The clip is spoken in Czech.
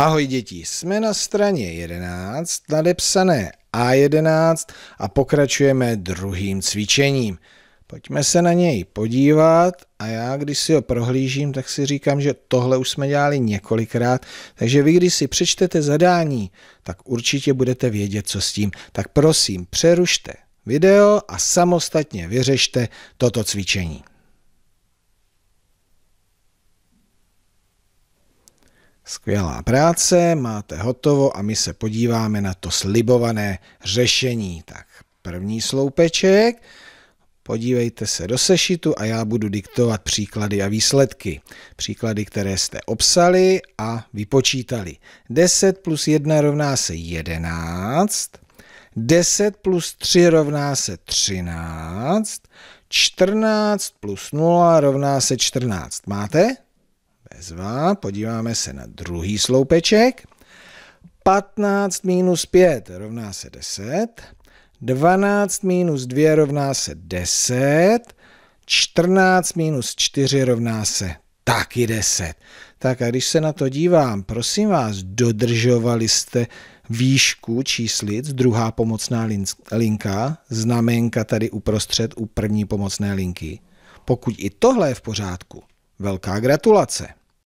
Ahoj děti, jsme na straně 11, nadepsané A11 a pokračujeme druhým cvičením. Pojďme se na něj podívat a já, když si ho prohlížím, tak si říkám, že tohle už jsme dělali několikrát, takže vy, když si přečtete zadání, tak určitě budete vědět, co s tím. Tak prosím, přerušte video a samostatně vyřešte toto cvičení. Skvělá práce, máte hotovo a my se podíváme na to slibované řešení. Tak první sloupeček, podívejte se do sešitu a já budu diktovat příklady a výsledky. Příklady, které jste obsali a vypočítali. 10 plus 1 rovná se 11, 10 plus 3 rovná se 13, 14 plus 0 rovná se 14. Máte? Bezva, podíváme se na druhý sloupeček. 15 minus 5 rovná se 10. 12 minus 2 rovná se 10. 14 minus 4 rovná se taky 10. Tak a když se na to dívám, prosím vás, dodržovali jste výšku číslic, druhá pomocná linka, znamenka tady uprostřed u první pomocné linky. Pokud i tohle je v pořádku, Velká gratulace!